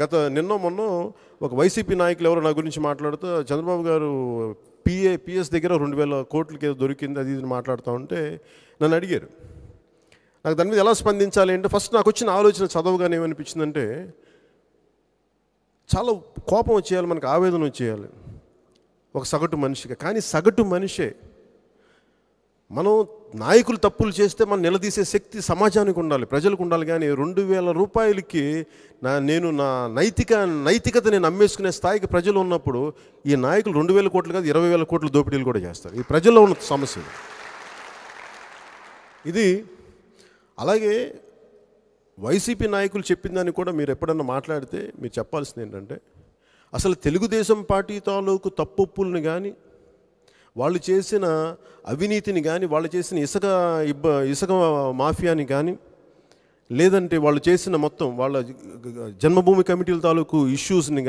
గత నిన్న మొన్న ఒక వైసీపీ నాయకులు ఎవరో నా గురించి మాట్లాడుతూ చంద్రబాబు గారు పిఏ పిఎస్ దగ్గర రెండు వేల కోట్లకి ఏదో దొరికింది అది ఇది మాట్లాడుతూ ఉంటే నన్ను అడిగారు నాకు దాని మీద ఎలా స్పందించాలి అంటే ఫస్ట్ నాకు వచ్చిన ఆలోచన చదవగానే ఏమనిపించిందంటే చాలా కోపం వచ్చేయాలి మనకు ఆవేదన వచ్చేయాలి ఒక సగటు మనిషిగా కానీ సగటు మనిషే మనం నాయకులు తప్పులు చేస్తే మనం నిలదీసే శక్తి సమాజానికి ఉండాలి ప్రజలకు ఉండాలి కానీ రెండు వేల రూపాయలకి నా నేను నా నైతిక నైతికత నేను అమ్మేసుకునే స్థాయికి ప్రజలు ఉన్నప్పుడు ఈ నాయకులు రెండు వేల కోట్లు కాదు ఇరవై వేల కోట్లు దోపిడీలు కూడా చేస్తారు ఈ ప్రజల్లో ఉన్న సమస్య ఇది అలాగే వైసీపీ నాయకులు చెప్పిన దాన్ని కూడా మీరు ఎప్పుడన్నా మాట్లాడితే మీరు చెప్పాల్సింది ఏంటంటే అసలు తెలుగుదేశం పార్టీ తాలూకు తప్పులను కానీ వాళ్ళు చేసిన అవినీతిని కానీ వాళ్ళు చేసిన ఇసుక ఇబ్బ ఇసుక మాఫియాని కానీ లేదంటే వాళ్ళు చేసిన మొత్తం వాళ్ళ జన్మభూమి కమిటీల తాలూకు ఇష్యూస్ని